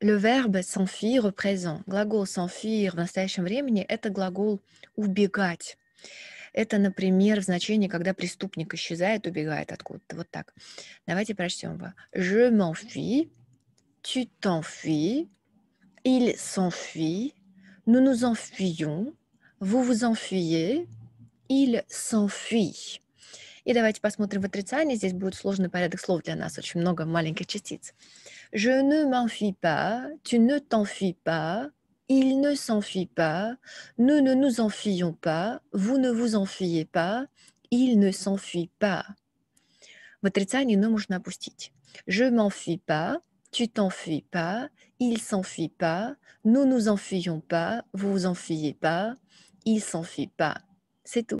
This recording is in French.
Le verbe «s'enfuir» présent. Глагол «s'enfuir» в настоящем времени – это глагол «убегать». Это, например, в значении, когда преступник исчезает, убегает откуда-то. Вот так. Давайте прочтем его. Je m'enfuis, tu t'enfuis, il s'enfuit, nous nous enfuyons, vous vous enfuyez, il s'enfuit. И давайте посмотрим в отрицании. Здесь будет сложный порядок слов для нас, очень много маленьких частиц. Je ne m'enfuis pas, tu ne t'enfuis pas, il ne s'enfuit pas, nous ne nous enfuyons pas, vous ne vous enfuyez pas, il ne s'enfuit pas. В отрицании «но» можно опустить. Je m'enfuis pas, tu t'enfuis pas, il s'enfuit pas, nous nous enfuyons pas, vous vous enfuyez pas, il s'enfuit pas. C'est tout.